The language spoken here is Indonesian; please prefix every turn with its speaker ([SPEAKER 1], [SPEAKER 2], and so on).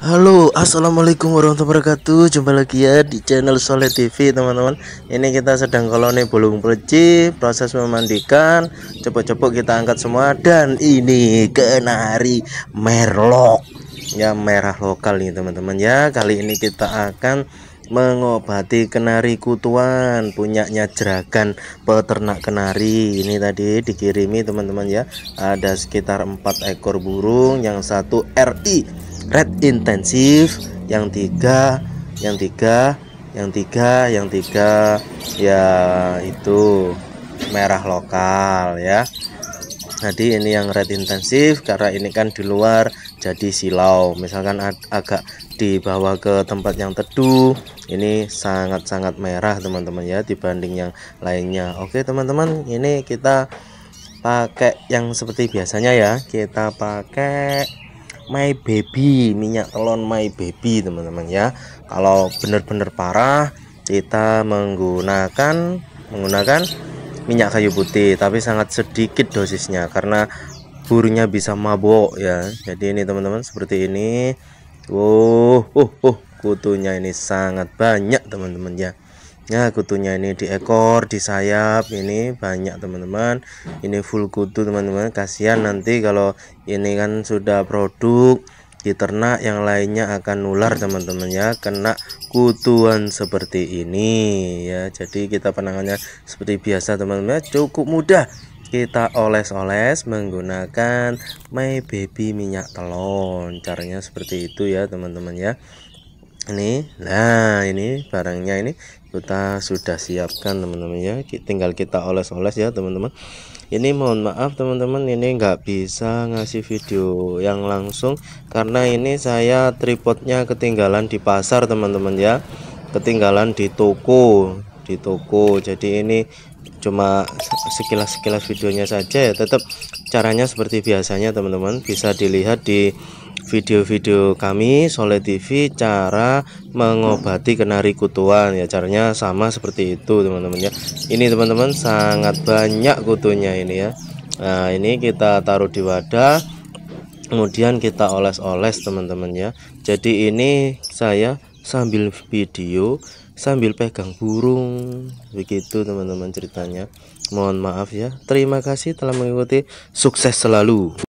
[SPEAKER 1] Halo assalamualaikum warahmatullahi wabarakatuh jumpa lagi ya di channel Soleh TV teman-teman ini kita sedang koloni bulung peci proses memandikan Coba-coba kita angkat semua dan ini kenari merlok ya merah lokal nih teman-teman ya kali ini kita akan mengobati kenari kutuan punyanya jeragan peternak kenari ini tadi dikirimi teman-teman ya ada sekitar empat ekor burung yang satu RI red intensif yang tiga yang tiga yang tiga yang tiga ya itu merah lokal ya jadi ini yang red intensif karena ini kan di luar jadi silau misalkan ag agak dibawa ke tempat yang teduh ini sangat-sangat merah teman-teman ya dibanding yang lainnya oke teman-teman ini kita pakai yang seperti biasanya ya kita pakai my baby minyak telon my baby teman-teman ya kalau benar-benar parah kita menggunakan menggunakan minyak kayu putih tapi sangat sedikit dosisnya karena burunya bisa mabok ya jadi ini teman-teman seperti ini wow oh, oh, kutunya ini sangat banyak teman-teman ya ya kutunya ini di ekor di sayap ini banyak teman-teman ini full kutu teman-teman kasihan nanti kalau ini kan sudah produk di ternak yang lainnya akan nular teman-teman ya kena kutuan seperti ini ya jadi kita penangannya seperti biasa teman-teman ya. cukup mudah kita oles-oles menggunakan my baby minyak telon caranya seperti itu ya teman-teman ya ini nah ini barangnya ini kita sudah siapkan teman-teman ya tinggal kita oles-oles ya teman-teman ini mohon maaf teman-teman ini nggak bisa ngasih video yang langsung karena ini saya tripodnya ketinggalan di pasar teman-teman ya ketinggalan di toko di toko jadi ini cuma sekilas-sekilas videonya saja ya tetap caranya seperti biasanya teman-teman bisa dilihat di video-video kami sole TV cara mengobati kenari kutuan ya caranya sama seperti itu teman-teman ya ini teman-teman sangat banyak kutunya ini ya Nah ini kita taruh di wadah kemudian kita oles-oles teman-teman ya jadi ini saya sambil video sambil pegang burung begitu teman-teman ceritanya mohon maaf ya terima kasih telah mengikuti sukses selalu